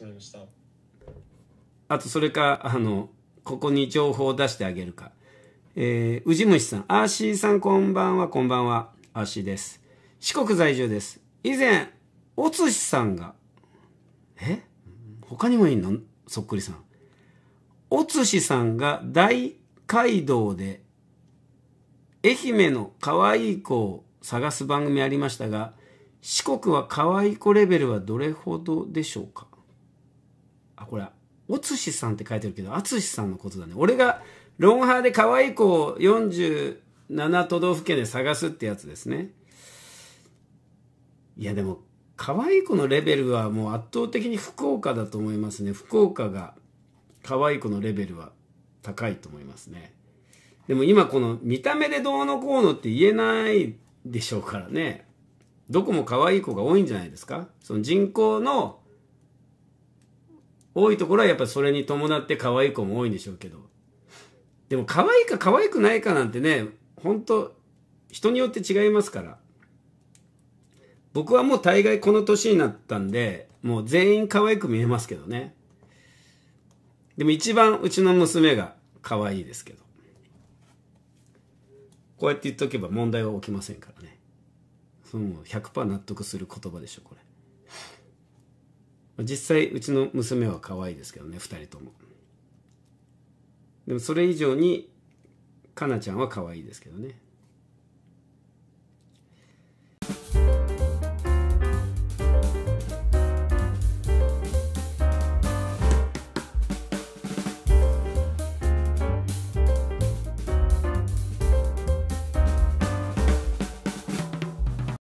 まましたあとそれかあのここに情報を出してあげるかえー、宇治虫さん、アーシーさんこんばんは、こんばんは、アーシーです。四国在住です。以前、おつしさんが、え他にもいいのそっくりさん。おつしさんが大街道で、愛媛の可愛い子を探す番組ありましたが、四国は可愛い子レベルはどれほどでしょうかあ、これ、おつしさんって書いてるけど、あつしさんのことだね。俺が、ロンハーで可愛い子を47都道府県で探すってやつですね。いや、でも、可愛い子のレベルはもう圧倒的に福岡だと思いますね。福岡が、可愛い子のレベルは高いと思いますね。でも今この見た目でどうのこうのって言えないでしょうからね。どこも可愛い子が多いんじゃないですかその人口の多いところはやっぱそれに伴って可愛い子も多いんでしょうけど。でも可愛いか可愛くないかなんてね、本当人によって違いますから。僕はもう大概この年になったんで、もう全員可愛く見えますけどね。でも一番うちの娘が可愛いですけど。こうやって言っとけば問題は起きませんからね。その100%納得する言葉でしょ、これ。実際うちの娘は可愛いですけどね2人ともでもそれ以上にかなちゃんは可愛いですけどね